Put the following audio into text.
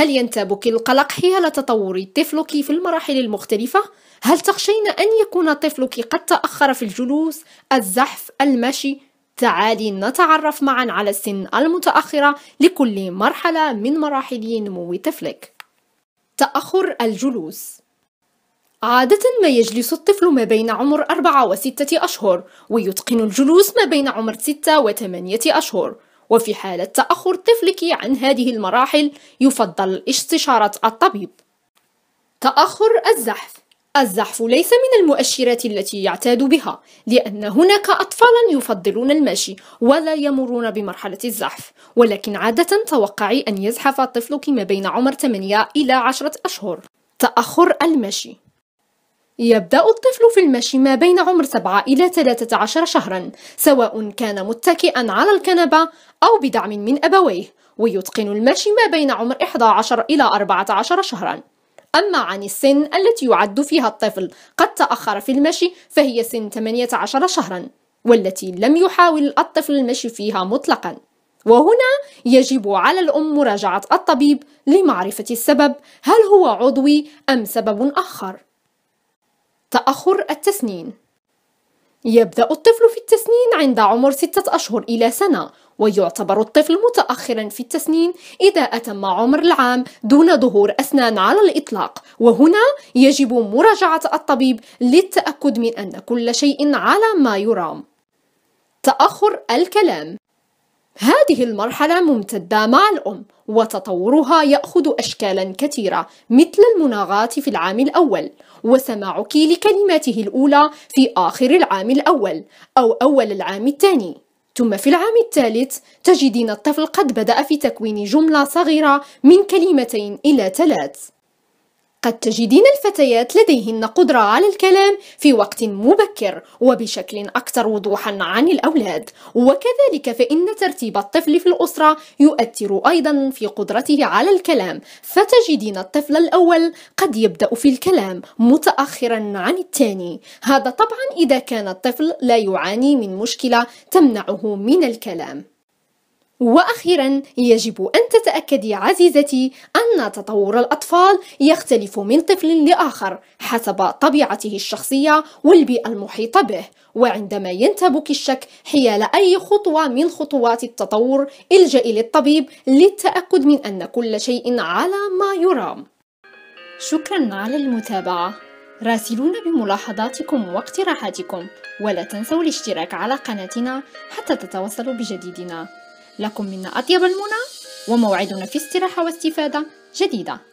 هل ينتابك القلق حيال تطور طفلك في المراحل المختلفة؟ هل تخشين أن يكون طفلك قد تأخر في الجلوس، الزحف، المشي؟ تعالي نتعرف معا على السن المتأخرة لكل مرحلة من مراحل نمو طفلك. تأخر الجلوس عادة ما يجلس الطفل ما بين عمر 4 و 6 أشهر ويتقن الجلوس ما بين عمر 6 و 8 أشهر وفي حالة تأخر طفلك عن هذه المراحل يفضل استشارة الطبيب تأخر الزحف الزحف ليس من المؤشرات التي يعتاد بها لأن هناك أطفالا يفضلون المشي ولا يمرون بمرحلة الزحف ولكن عادة توقعي أن يزحف طفلك ما بين عمر 8 إلى 10 أشهر تأخر المشي يبدأ الطفل في المشي ما بين عمر 7 إلى 13 شهرا سواء كان متكئا على الكنبة أو بدعم من أبويه ويتقن المشي ما بين عمر 11 إلى 14 شهرا أما عن السن التي يعد فيها الطفل قد تأخر في المشي فهي سن 18 شهرا والتي لم يحاول الطفل المشي فيها مطلقا وهنا يجب على الأم مراجعة الطبيب لمعرفة السبب هل هو عضوي أم سبب آخر تأخر التسنين يبدأ الطفل في التسنين عند عمر ستة أشهر إلى سنة ويعتبر الطفل متأخرا في التسنين إذا أتم عمر العام دون ظهور أسنان على الإطلاق وهنا يجب مراجعة الطبيب للتأكد من أن كل شيء على ما يرام تأخر الكلام هذه المرحلة ممتدة مع الأم وتطورها يأخذ أشكالا كثيرة مثل المناغاة في العام الأول وسماعك لكلماته الأولى في آخر العام الأول أو أول العام الثاني ثم في العام الثالث تجدين الطفل قد بدأ في تكوين جملة صغيرة من كلمتين إلى ثلاث قد تجدين الفتيات لديهن قدرة على الكلام في وقت مبكر وبشكل أكثر وضوحا عن الأولاد، وكذلك فإن ترتيب الطفل في الأسرة يؤثر أيضا في قدرته على الكلام، فتجدين الطفل الأول قد يبدأ في الكلام متأخرا عن الثاني، هذا طبعا إذا كان الطفل لا يعاني من مشكلة تمنعه من الكلام. واخيرا يجب ان تتاكدي عزيزتي ان تطور الاطفال يختلف من طفل لاخر حسب طبيعته الشخصيه والبيئه المحيطه به وعندما ينتابك الشك حيال اي خطوه من خطوات التطور الجئي للطبيب للتاكد من ان كل شيء على ما يرام شكرا على المتابعه راسلونا بملاحظاتكم واقتراحاتكم ولا تنسوا الاشتراك على قناتنا حتى تتواصلوا بجديدنا لكم منا أطيب المنى وموعدنا في استراحة واستفادة جديدة